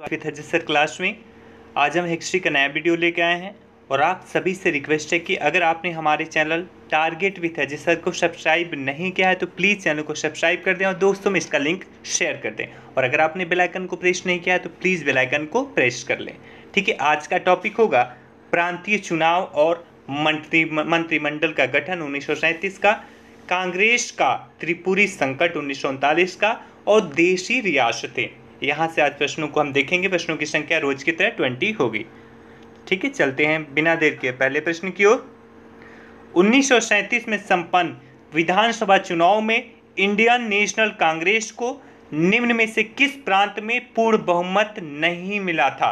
स्वागत है जिसर क्लास में आज हम हिस्ट्री का नया वीडियो लेके आए हैं और आप सभी से रिक्वेस्ट है कि अगर आपने हमारे चैनल टारगेट विथ अजिसर को सब्सक्राइब नहीं किया है तो प्लीज़ चैनल को सब्सक्राइब कर दें और दोस्तों में इसका लिंक शेयर कर दें और अगर आपने बेलाइकन को प्रेस नहीं किया है तो प्लीज़ बेलाइकन को प्रेस कर लें ठीक है आज का टॉपिक होगा प्रांतीय चुनाव और मंत्री मंत्रिमंडल का गठन उन्नीस का कांग्रेस का त्रिपुरी संकट उन्नीस का और देशी रियासतें यहाँ से आज प्रश्नों को हम देखेंगे प्रश्नों की संख्या रोज की तरह ट्वेंटी होगी ठीक है चलते हैं बिना देर के पहले प्रश्न की ओर उन्नीस में संपन्न विधानसभा चुनाव में इंडियन नेशनल कांग्रेस को निम्न में से किस प्रांत में पूर्ण बहुमत नहीं मिला था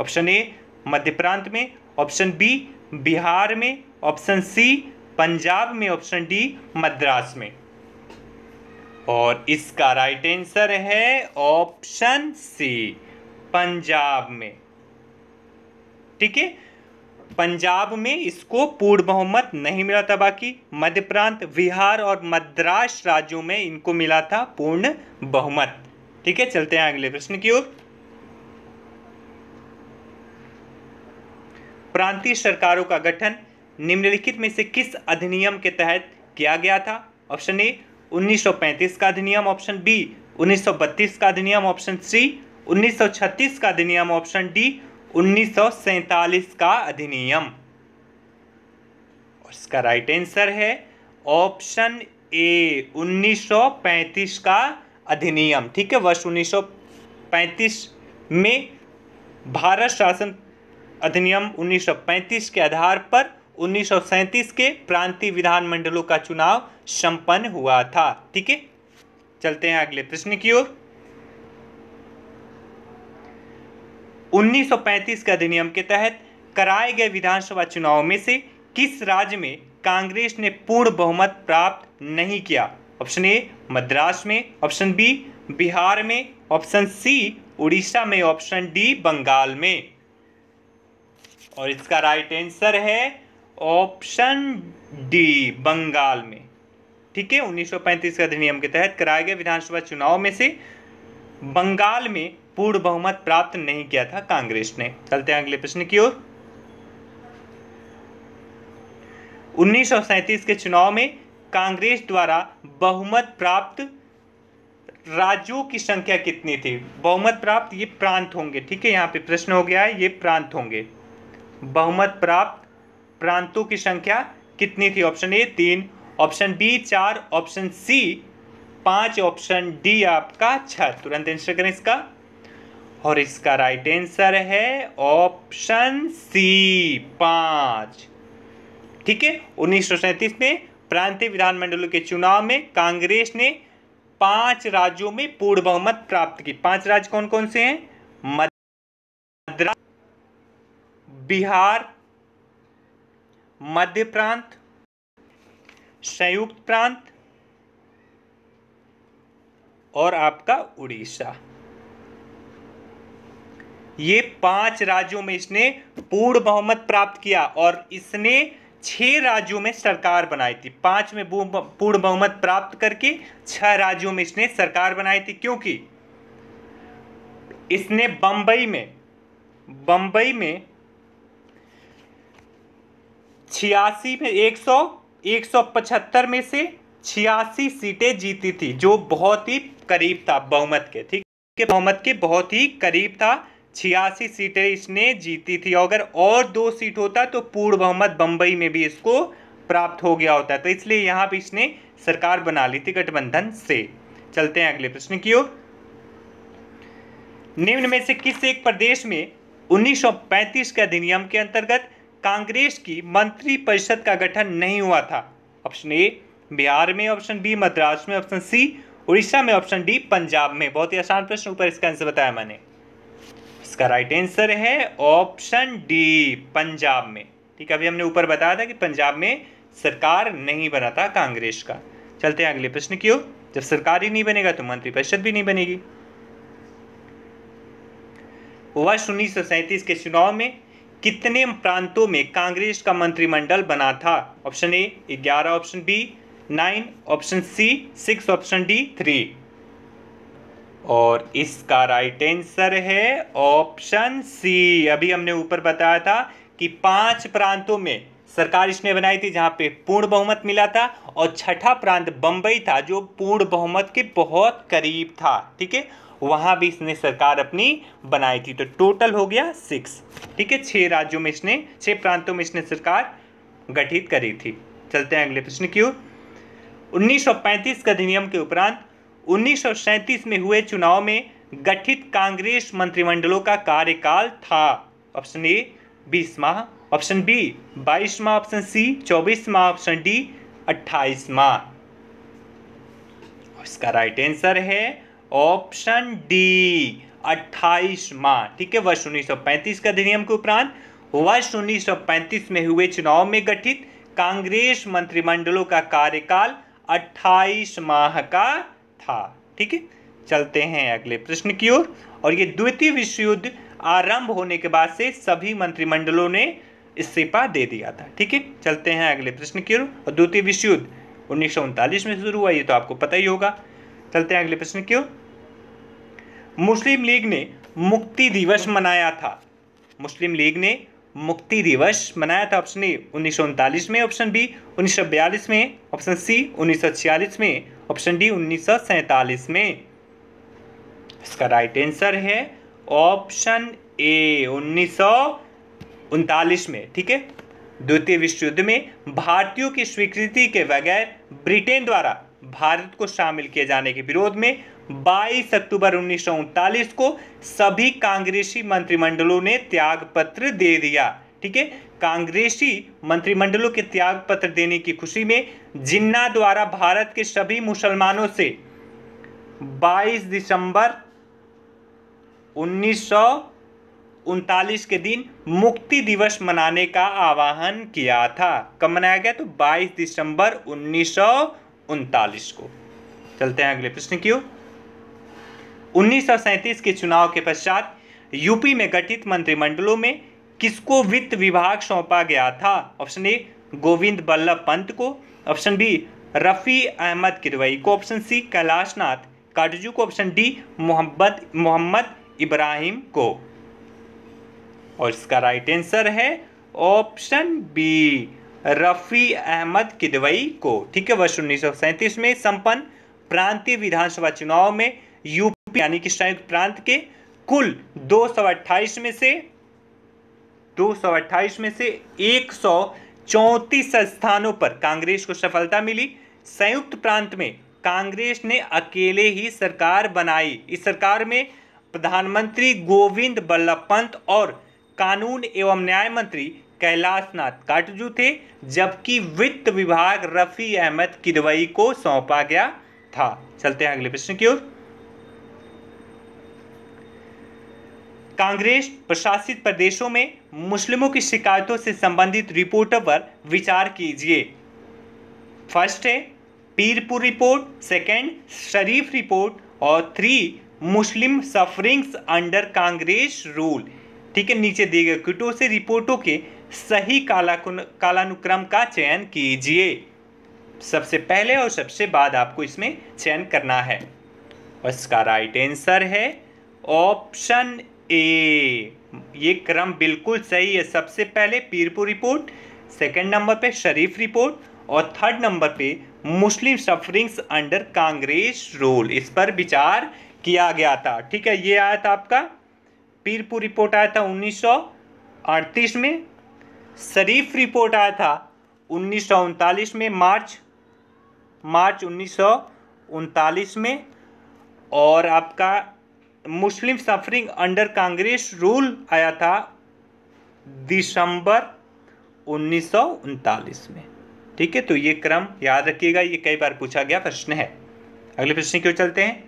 ऑप्शन ए मध्य प्रांत में ऑप्शन बी बिहार में ऑप्शन सी पंजाब में ऑप्शन डी मद्रास में और इसका राइट आंसर है ऑप्शन सी पंजाब में ठीक है पंजाब में इसको पूर्व बहुमत नहीं मिला था बाकी मध्य प्रांत बिहार और मद्रास राज्यों में इनको मिला था पूर्ण बहुमत ठीक है चलते हैं अगले प्रश्न की ओर प्रांतीय सरकारों का गठन निम्नलिखित में से किस अधिनियम के तहत किया गया था ऑप्शन ए 1935 का अधिनियम ऑप्शन बी 1932 का अधिनियम ऑप्शन सी 1936 का अधिनियम ऑप्शन डी उन्नीस का अधिनियम इसका राइट आंसर है ऑप्शन ए 1935 का अधिनियम ठीक है वर्ष 1935 में भारत शासन अधिनियम 1935 के आधार पर उन्नीस के प्रांतीय विधानमंडलों का चुनाव संपन्न हुआ था ठीक है चलते हैं अगले प्रश्न की ओर 1935 के अधिनियम के तहत कराए गए विधानसभा चुनाव में से किस राज्य में कांग्रेस ने पूर्ण बहुमत प्राप्त नहीं किया ऑप्शन ए मद्रास में ऑप्शन बी बिहार में ऑप्शन सी उड़ीसा में ऑप्शन डी बंगाल में और इसका राइट आंसर है ऑप्शन डी बंगाल में ठीक है 1935 के अधिनियम के तहत कराए गए विधानसभा चुनाव में से बंगाल में पूर्ण बहुमत प्राप्त नहीं किया था कांग्रेस ने चलते हैं अगले प्रश्न की ओर 1937 के चुनाव में कांग्रेस द्वारा बहुमत प्राप्त राज्यों की संख्या कितनी थी बहुमत प्राप्त ये प्रांत होंगे ठीक है यहां पे प्रश्न हो गया है ये प्रांत होंगे बहुमत प्राप्त प्रांतों की संख्या कितनी थी ऑप्शन ए तीन ऑप्शन बी चार ऑप्शन सी पांच ऑप्शन डी आपका छह तुरंत आंसर करें इसका और इसका राइट आंसर है ऑप्शन सी पांच ठीक है उन्नीस में प्रांतीय विधानमंडलों के चुनाव में कांग्रेस ने पांच राज्यों में पूर्ण बहुमत प्राप्त की पांच राज्य कौन कौन से हैं मद्रास बिहार मध्य प्रांत संयुक्त प्रांत और आपका उड़ीसा ये पांच राज्यों में इसने पूर्ण बहुमत प्राप्त किया और इसने छह राज्यों में सरकार बनाई थी पांच में पूर्ण बहुमत प्राप्त करके छह राज्यों में इसने सरकार बनाई थी क्योंकि इसने बंबई में बंबई में छियासी में एक सौ एक सौ पचहत्तर में से छियासी सीटें जीती थी जो बहुत ही करीब था बहुमत के ठीक के बहुमत के बहुत ही करीब था छियासी सीटें इसने जीती थी अगर और दो सीट होता तो पूर्ण बहुमत बंबई में भी इसको प्राप्त हो गया होता तो इसलिए यहाँ पर इसने सरकार बना ली थी गठबंधन से चलते हैं अगले प्रश्न की ओर निम्न में से किस एक प्रदेश में 1935 के अधिनियम के अंतर्गत कांग्रेस की मंत्रिपरिषद का गठन नहीं हुआ था ऑप्शन ए बिहार में ऑप्शन बी मद्रास में ऑप्शन सी उड़ीसा में ऑप्शन डी पंजाब में बहुत ही आसान प्रश्न ऊपर इसका आंसर बताया मैंने इसका राइट आंसर है ऑप्शन डी पंजाब में ठीक है अभी हमने ऊपर बताया था कि पंजाब में सरकार नहीं बना था कांग्रेस का चलते हैं अगले प्रश्न की ओर जब सरकार ही नहीं बनेगा तो मंत्रिपरिषद भी नहीं बनेगी वर्ष उन्नीस के चुनाव में कितने प्रांतों में कांग्रेस का मंत्रिमंडल बना था ऑप्शन ए ग्यारह option B nine option C six option D three और इसका राइट आंसर है ऑप्शन सी अभी हमने ऊपर बताया था कि पांच प्रांतों में सरकार इसने बनाई थी जहां पे पूर्ण बहुमत मिला था और छठा प्रांत बंबई था जो पूर्ण बहुमत के बहुत करीब था ठीक है वहां भी इसने सरकार अपनी बनाई थी तो टोटल हो गया सिक्स ठीक है छह राज्यों में इसने छह प्रांतों में इसने सरकार गठित करी थी चलते हैं अगले प्रश्न की ओर 1935 के अधिनियम के उपरांत उन्नीस में हुए चुनाव में गठित कांग्रेस मंत्रिमंडलों का कार्यकाल था ऑप्शन ए बीस माह ऑप्शन बी बाईस माह ऑप्शन सी चौबीस माह ऑप्शन डी अट्ठाईस माह इसका राइट आंसर है ऑप्शन डी 28 माह ठीक है वर्ष 1935 का अधिनियम के उपरांत वर्ष 1935 में हुए चुनाव में गठित कांग्रेस मंत्रिमंडलों का कार्यकाल 28 माह का था ठीक है चलते हैं अगले प्रश्न की ओर और, और ये द्वितीय विश्व युद्ध आरंभ होने के बाद से सभी मंत्रिमंडलों ने इस्तीफा दे दिया था ठीक है चलते हैं अगले प्रश्न की ओर और द्वितीय विश्व युद्ध उन्नीस में शुरू हुआ ये तो आपको पता ही होगा चलते हैं अगले प्रश्न क्यों मुस्लिम लीग ने मुक्ति दिवस मनाया था मुस्लिम लीग ने मुक्ति दिवस मनाया था ऑप्शन ए उन्नीस में ऑप्शन बी उन्नीस में ऑप्शन सी उन्नीस में ऑप्शन डी उन्नीस में इसका राइट आंसर है ऑप्शन ए उन्नीस में ठीक है द्वितीय विश्व युद्ध में भारतीयों की स्वीकृति के बगैर ब्रिटेन द्वारा भारत को शामिल किए जाने के विरोध में 22 अक्टूबर उन्नीस को सभी कांग्रेसी मंत्रिमंडलों ने त्याग पत्र दे दिया ठीक है कांग्रेसी मंत्रिमंडलों के त्याग पत्र देने की खुशी में जिन्ना द्वारा भारत के सभी मुसलमानों से 22 दिसंबर उन्नीस उनतालीस के दिन मुक्ति दिवस मनाने का आह्वान किया था कब मनाया गया तो 22 दिसंबर उन्नीस उनतालीस को चलते हैं अगले प्रश्न की ओर उन्नीस के चुनाव के पश्चात यूपी में गठित मंत्रिमंडलों में किसको वित्त विभाग सौंपा गया था ऑप्शन ए गोविंद बल्लभ पंत को ऑप्शन बी रफ़ी अहमद किरवई को ऑप्शन सी कैलाशनाथ काटजू को ऑप्शन डी मोहम्मद मोहम्मद इब्राहिम को और इसका राइट आंसर है ऑप्शन बी रफ़ी अहमद किदवई को ठीक है वर्ष उन्नीस में संपन्न प्रांतीय विधानसभा चुनाव में यूपी यानी कि संयुक्त प्रांत के कुल दो में से दो में से एक स्थानों पर कांग्रेस को सफलता मिली संयुक्त प्रांत में कांग्रेस ने अकेले ही सरकार बनाई इस सरकार में प्रधानमंत्री गोविंद बल्लभ पंत और कानून एवं न्याय मंत्री कैलाश नाथ काटजू थे जबकि वित्त विभाग रफ़ी अहमद किदवई को सौंपा गया था चलते हैं अगले प्रश्न की ओर कांग्रेस प्रशासित प्रदेशों में मुस्लिमों की शिकायतों से संबंधित रिपोर्टों पर विचार कीजिए फर्स्ट है Pirpur report second Sharif report और three Muslim sufferings under Congress rule ठीक है नीचे दिए गए क्विटों से रिपोर्टों के सही कालानुक्रम का चयन कीजिए सबसे पहले और सबसे बाद आपको इसमें चयन करना है और इसका राइट आंसर है ऑप्शन ए ये क्रम बिल्कुल सही है सबसे पहले पीरपुर रिपोर्ट सेकंड नंबर पे शरीफ रिपोर्ट और थर्ड नंबर पे Muslim sufferings under Congress rule इस पर विचार किया गया था ठीक है ये आया था आपका पीरपुर रिपोर्ट आया था 1938 में शरीफ रिपोर्ट आया था उन्नीस में मार्च मार्च उन्नीस में और आपका Muslim suffering under Congress rule आया था दिसंबर उन्नीस में ठीक है तो ये क्रम याद रखिएगा ये कई बार पूछा गया प्रश्न है अगले प्रश्न क्यों चलते हैं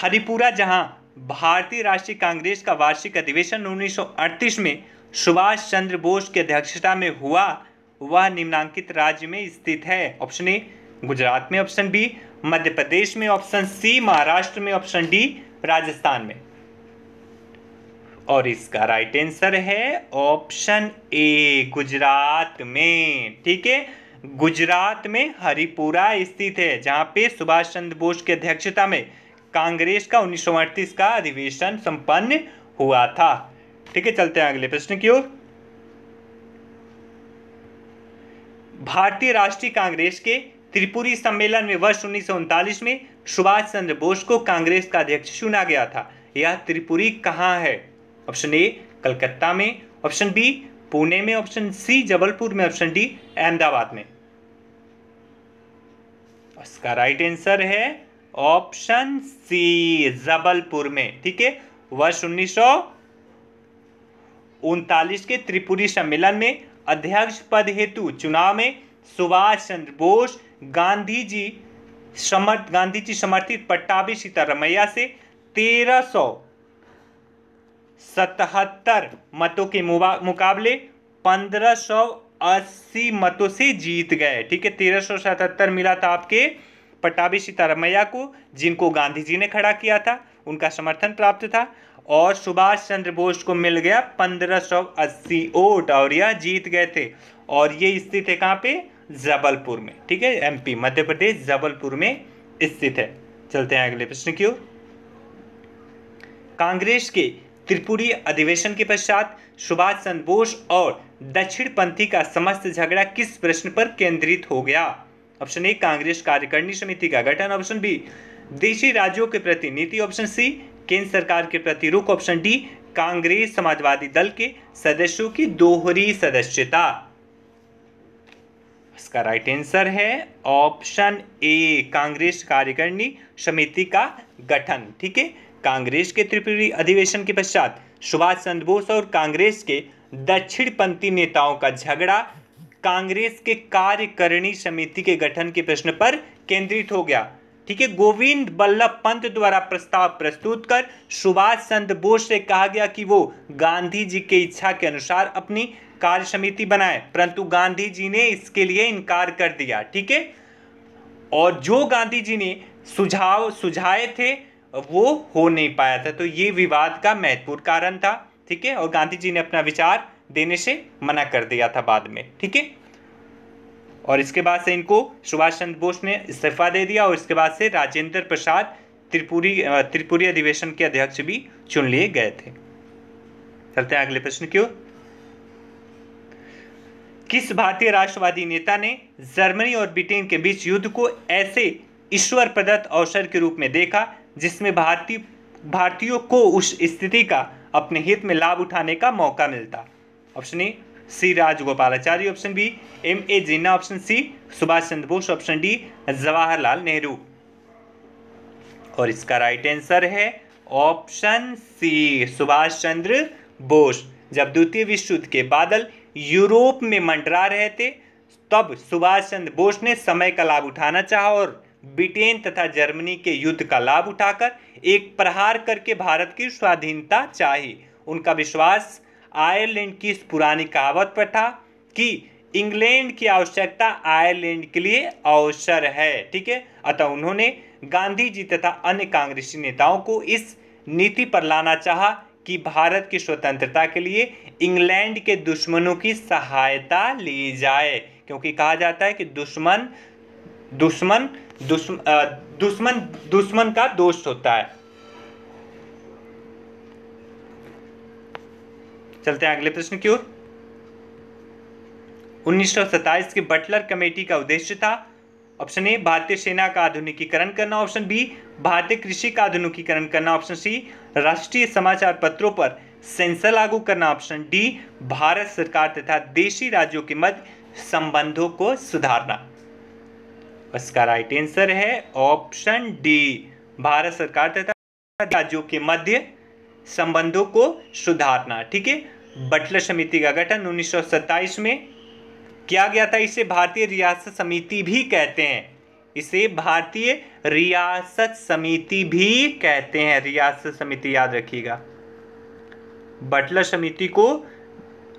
हरिपुरा जहां भारतीय राष्ट्रीय कांग्रेस का वार्षिक अधिवेशन 1938 में सुभाष चंद्र बोस की अध्यक्षता में हुआ वह निम्नांकित राज्य में स्थित है ऑप्शन ए गुजरात में ऑप्शन बी मध्य प्रदेश में ऑप्शन सी महाराष्ट्र में ऑप्शन डी राजस्थान में और इसका राइट आंसर है ऑप्शन ए गुजरात में ठीक है गुजरात में हरिपुरा स्थित है जहां पे सुभाष चंद्र बोस की अध्यक्षता में कांग्रेस का उन्नीस का अधिवेशन संपन्न हुआ था ठीक है चलते हैं अगले प्रश्न की ओर भारतीय राष्ट्रीय कांग्रेस के त्रिपुरी सम्मेलन में वर्ष उन्नीस में सुभाष चंद्र बोस को कांग्रेस का अध्यक्ष चुना गया था यह त्रिपुरी कहाँ है ऑप्शन ए कलकत्ता में ऑप्शन बी पुणे में ऑप्शन सी जबलपुर में ऑप्शन डी अहमदाबाद में इसका राइट आंसर है ऑप्शन सी जबलपुर में ठीक है वर्ष उन्नीस सौ उनतालीस के त्रिपुरी सम्मेलन में अध्यक्ष पद हेतु चुनाव में सुभाष चंद्र बोस गांधी जी समर्थ गांधी जी समर्थित पट्टाभी सीतारमैया से तेरह सौ सतहत्तर मतों के मुकाबले पंद्रह सौ अस्सी मतों से जीत गए ठीक है तेरह सौ सतहत्तर मिला था आपके पट्टाभी सीतारमैया को जिनको गांधी जी ने खड़ा किया था उनका समर्थन प्राप्त था और सुभाष चंद्र बोस को मिल गया 1580 वोट और यह जीत गए थे और ये स्थित है कहाँ पे जबलपुर में ठीक है एमपी मध्य प्रदेश जबलपुर में स्थित है चलते हैं अगले प्रश्न की ओर कांग्रेस के त्रिपुरी अधिवेशन के पश्चात सुभाष चंद्र बोस और दक्षिण पंथी का समस्त झगड़ा किस प्रश्न पर केंद्रित हो गया ऑप्शन ए कांग्रेस कार्यकारिणी समिति का गठन ऑप्शन बी देशी राज्यों के प्रति नीति ऑप्शन सी केंद्र सरकार के प्रति रुख ऑप्शन डी कांग्रेस समाजवादी दल के सदस्यों की दोहरी सदस्यता इसका राइट आंसर है ऑप्शन ए कांग्रेस कार्यकारिणी समिति का गठन ठीक है कांग्रेस के त्रिपुरी अधिवेशन के पश्चात सुभाष चंद्र बोस और कांग्रेस के दक्षिणपंथी नेताओं का झगड़ा कांग्रेस के कार्यकारिणी समिति के गठन के प्रश्न पर केंद्रित हो गया ठीक है गोविंद बल्लभ पंत द्वारा प्रस्ताव प्रस्तुत कर सुभाष चंद्र बोस से कहा गया कि वो गांधी जी के इच्छा के अनुसार अपनी कार्य समिति बनाए परंतु गांधी जी ने इसके लिए इनकार कर दिया ठीक है और जो गांधी जी ने सुझाव सुझाए थे वो हो नहीं पाया था तो ये विवाद का महत्वपूर्ण कारण था ठीक है और गांधी जी ने अपना विचार देने से मना कर दिया था बाद में ठीक है और इसके बाद से इनको सुभाष चंद्र बोस ने इस्तीफा दे दिया और इसके बाद से राजेंद्र प्रसाद त्रिपुरी त्रिपुरी अधिवेशन के अध्यक्ष भी चुन लिए गए थे चलते हैं अगले प्रश्न क्यों किस भारतीय राष्ट्रवादी नेता ने जर्मनी और ब्रिटेन के बीच युद्ध को ऐसे ईश्वर प्रदत्त अवसर के रूप में देखा जिसमें भारतीय भारतीयों को उस स्थिति का अपने हित में लाभ उठाने का मौका मिलता option A C Rajagopalachari option B M A Jinnah option C Subhash Chandra Bose option D Jawaharlal Nehru और इसका राइट आंसर है ऑप्शन सी सुभाष चंद्र बोस जब द्वितीय विश्व युद्ध के बादल यूरोप में मंडरा रहे थे तब सुभाष चंद्र बोस ने समय का लाभ उठाना चाहा और ब्रिटेन तथा जर्मनी के युद्ध का लाभ उठाकर एक प्रहार करके भारत की स्वाधीनता चाही उनका विश्वास आयरलैंड की इस पुरानी कहावत पर था कि इंग्लैंड की आवश्यकता आयरलैंड के लिए अवसर है ठीक है अतः उन्होंने गांधी जी तथा अन्य कांग्रेसी नेताओं को इस नीति पर लाना चाहा कि भारत की स्वतंत्रता के लिए इंग्लैंड के दुश्मनों की सहायता ली जाए क्योंकि कहा जाता है कि दुश्मन दुश्मन दुश्मन दुश्मन दुश्मन का दोष होता है चलते हैं अगले प्रश्न की ओर उन्नीस की बटलर कमेटी का उद्देश्य था ऑप्शन ए भारतीय सेना का आधुनिकीकरण करना ऑप्शन बी भारतीय कृषि का आधुनिकीकरण करना ऑप्शन सी राष्ट्रीय समाचार पत्रों पर सेंसर लागू करना ऑप्शन डी भारत सरकार तथा देशी राज्यों के मध्य संबंधों को सुधारना इसका राइट आंसर है ऑप्शन डी भारत सरकार तथा राज्यों के मध्य संबंधों को सुधारना ठीक है बटलर समिति का गठन 1927 में किया गया था इसे भारतीय रियासत समिति भी कहते हैं इसे भारतीय रियासत समिति भी कहते हैं रियासत समिति याद रखिएगा बटलर समिति को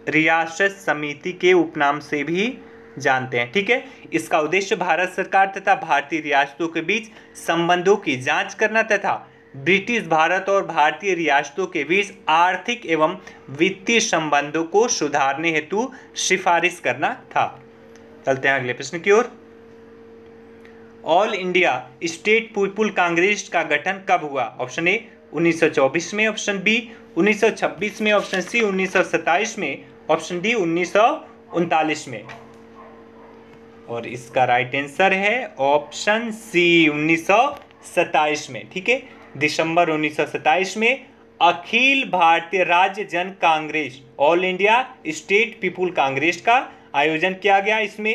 रियासत समिति के उपनाम से भी जानते हैं ठीक है इसका उद्देश्य भारत सरकार तथा भारतीय रियासतों के बीच संबंधों की जांच करना तथा ब्रिटिश भारत और भारतीय रियासतों के बीच आर्थिक एवं वित्तीय संबंधों को सुधारने हेतु सिफारिश करना था चलते हैं अगले प्रश्न की ओर all India state people Congress का गठन कब हुआ ऑप्शन ए 1924 में ऑप्शन बी 1926 में ऑप्शन सी 1927 में ऑप्शन डी उन्नीस में और इसका राइट आंसर है ऑप्शन सी उन्नीस में ठीक है दिसंबर उन्नीस में अखिल भारतीय राज्य जन Congress all India state people Congress का आयोजन किया गया इसमें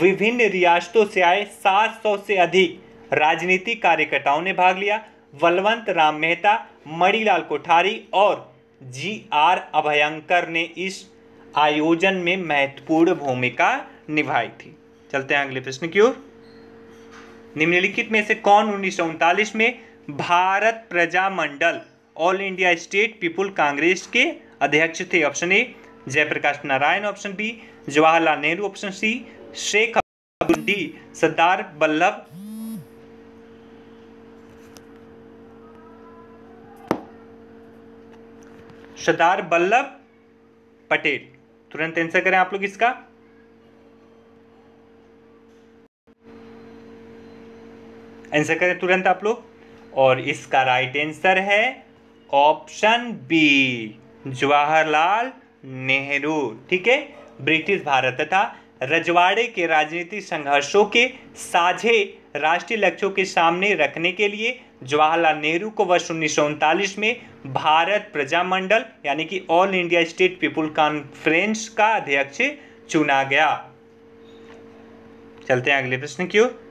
विभिन्न रियासतों से आए 700 से अधिक राजनीतिक कार्यकर्ताओं ने भाग लिया बलवंत राम मेहता मणिलाल कोठारी और जी आर अभयंकर ने इस आयोजन में महत्वपूर्ण भूमिका निभाई थी चलते हैं अगले प्रश्न की ओर निम्नलिखित में से कौन उन्नीस में Bharat Praja Mandal all India state people Congress के अध्यक्ष थे option A Jayaprakash Narayan option B Jawaharlal Nehru option C Sheikh D Sardar Vallabh Sardar Vallabh Patel तुरंत आंसर करें आप लोग इसका आंसर करें तुरंत आप लोग और इसका राइट आंसर है ऑप्शन बी जवाहरलाल नेहरू ठीक है ब्रिटिश भारत तथा रजवाड़े के राजनीतिक संघर्षों के साझे राष्ट्रीय लक्ष्यों के सामने रखने के लिए जवाहरलाल नेहरू को वर्ष उन्नीस में भारत प्रजामंडल यानी कि all India state people conference का अध्यक्ष चुना गया चलते हैं अगले प्रश्न की ओर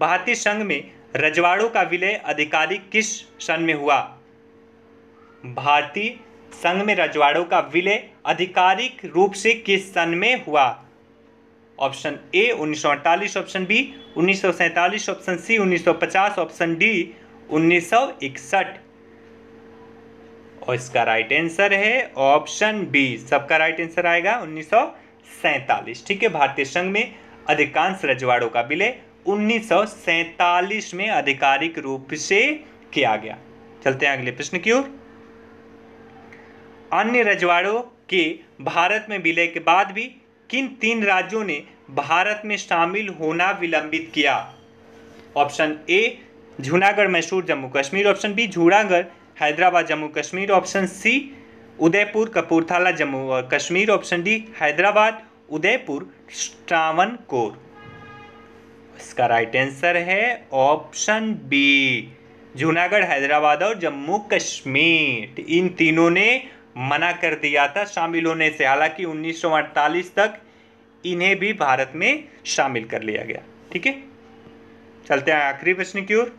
भारतीय संघ में रजवाड़ों का विलय आधिकारिक किस सन में हुआ भारतीय संघ में रजवाड़ों का विलय आधिकारिक रूप से किस सन में हुआ ऑप्शन ए उन्नीस ऑप्शन बी उन्नीस ऑप्शन सी 1950 ऑप्शन डी 1961 और इसका राइट आंसर है ऑप्शन बी सबका राइट आंसर आएगा उन्नीस ठीक है भारतीय संघ में अधिकांश रजवाड़ों का विलय उन्नीस में आधिकारिक रूप से किया गया चलते हैं अगले प्रश्न की ओर अन्य रजवाड़ों के भारत में विलय के बाद भी किन तीन राज्यों ने भारत में शामिल होना विलंबित किया option A Junagadh Mysore Jammu Kashmir option B Junagadh Hyderabad Jammu Kashmir option C Udaipur Kapurthala Jammu और कश्मीर ऑप्शन डी हैदराबाद उदयपुर कोर इसका राइट आंसर है ऑप्शन बी जूनागढ़ हैदराबाद और जम्मू कश्मीर तो इन तीनों ने मना कर दिया था शामिल होने से हालांकि 1948 तक इन्हें भी भारत में शामिल कर लिया गया ठीक है चलते हैं आखिरी प्रश्न की ओर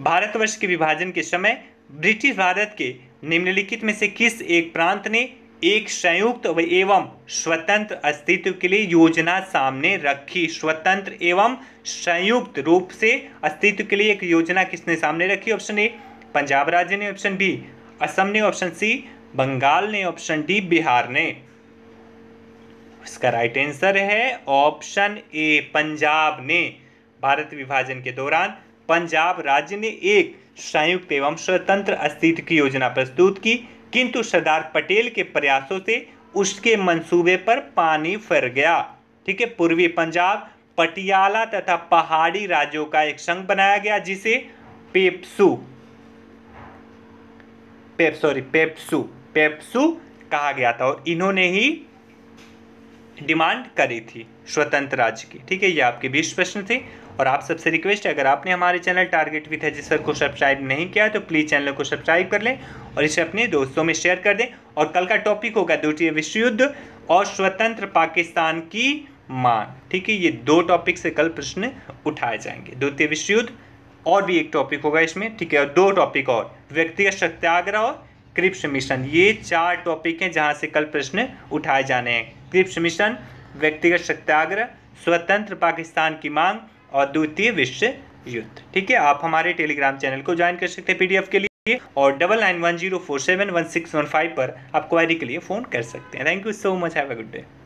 भारतवर्ष के विभाजन के समय ब्रिटिश भारत के निम्नलिखित में से किस एक प्रांत ने एक संयुक्त एवं स्वतंत्र अस्तित्व के लिए योजना सामने रखी स्वतंत्र एवं संयुक्त रूप से अस्तित्व के लिए एक योजना किसने सामने रखी ऑप्शन ए पंजाब राज्य ने ऑप्शन बी असम ने ऑप्शन सी बंगाल ने ऑप्शन डी बिहार ने इसका राइट आंसर है ऑप्शन ए पंजाब ने भारत विभाजन के दौरान पंजाब राज्य ने एक संयुक्त एवं स्वतंत्र अस्तित्व की योजना प्रस्तुत की किंतु सरदार पटेल के प्रयासों से उसके मंसूबे पर पानी फर गया ठीक है पूर्वी पंजाब पटियाला तथा पहाड़ी राज्यों का एक संघ बनाया गया जिसे पेप्सू पेप सॉरी पेप्सू पेप्सू कहा गया था और इन्होंने ही डिमांड करी थी स्वतंत्र राज्य की ठीक है ये आपके बीस प्रश्न थे और आप सबसे रिक्वेस्ट है अगर आपने हमारे चैनल टारगेट विथ हजीसर को सब्सक्राइब नहीं किया तो प्लीज़ चैनल को सब्सक्राइब कर लें और इसे अपने दोस्तों में शेयर कर दें और कल का टॉपिक होगा द्वितीय विश्व युद्ध और स्वतंत्र पाकिस्तान की मांग ठीक है ये दो टॉपिक से कल प्रश्न उठाए जाएंगे द्वितीय विश्व युद्ध और भी एक टॉपिक होगा इसमें ठीक है और दो टॉपिक और व्यक्तिगत सत्याग्रह और क्रिप्स मिशन ये चार टॉपिक हैं जहां से कल प्रश्न उठाए जाने हैं क्रिप्स मिशन व्यक्तिगत सत्याग्रह स्वतंत्र पाकिस्तान की मांग और द्वितीय विश्व युद्ध ठीक है आप हमारे टेलीग्राम चैनल को ज्वाइन कर सकते हैं पीडीएफ के लिए और double nine one zero four seven one six one five पर आप क्वारी के लिए फ़ोन कर सकते हैं thank you so much have a good day